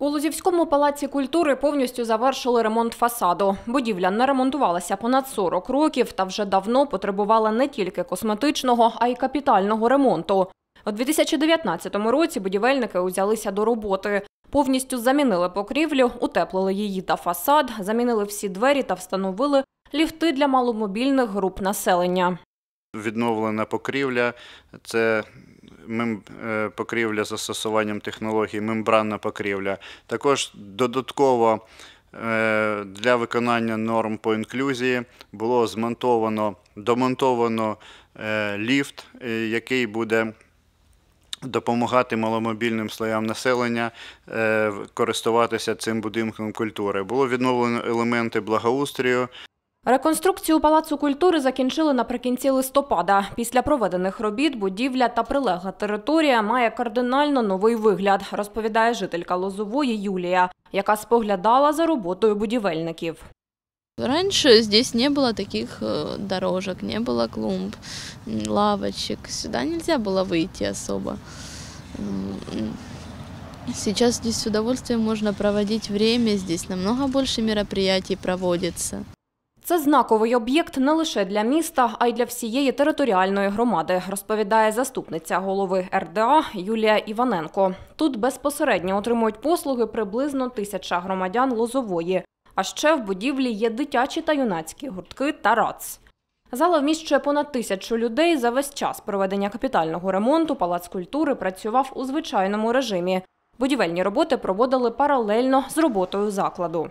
У Лузівському палаці культури повністю завершили ремонт фасаду. Будівля не ремонтувалася понад 40 років та вже давно потребувала не тільки косметичного, а й капітального ремонту. У 2019 році будівельники узялися до роботи. Повністю замінили покрівлю, утеплили її та фасад, замінили всі двері та встановили ліфти для маломобільних груп населення. Відновлена покрівля це мем... Е, покрівля з застосуванням технологій, мембранна покрівля. Також додатково е, для виконання норм по інклюзії було змонтовано, домонтовано е, ліфт, який буде. Допомагати маломобільним слоям населення користуватися цим будинком культури було відновлено елементи благоустрію. Реконструкцію палацу культури закінчили наприкінці листопада. Після проведених робіт будівля та прилегла територія має кардинально новий вигляд, розповідає жителька Лозової Юлія, яка споглядала за роботою будівельників. Раніше здесь не було таких е, дорожок, не було клумб, лавочек. Сюда нельзя було вийти особо. Сейчас здесь с удовольствием можно проводить час, здесь намного більше мероприятий проводится. Це знаковий об'єкт не лише для міста, а й для всієї територіальної громади, розповідає заступниця голови РДА Юлія Іваненко. Тут безпосередньо отримують послуги приблизно тисяча громадян Лозової. А ще в будівлі є дитячі та юнацькі гуртки та рац. Зала вміщує понад тисячу людей. За весь час проведення капітального ремонту палац культури працював у звичайному режимі. Будівельні роботи проводили паралельно з роботою закладу.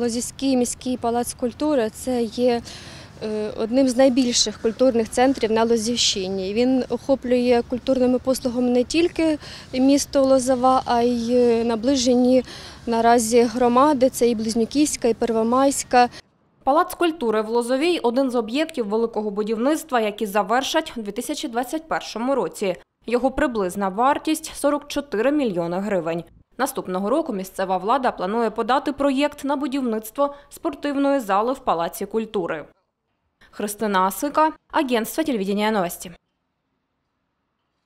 Лозівський міський палац культури це є е, одним з найбільших культурних центрів на Лозівщині. Він охоплює культурними послугами не тільки місто Лозова, а й е, наближені наразі громади. Це і Близнюківська, і Первомайська. Палац культури в Лозовій один з об'єктів великого будівництва, які завершать у 2021 році. Його приблизна вартість 44 мільйони гривень. Наступного року місцева влада планує подати проєкт на будівництво спортивної зали в Палаці культури. Христина Асика, агентство телевидения новости.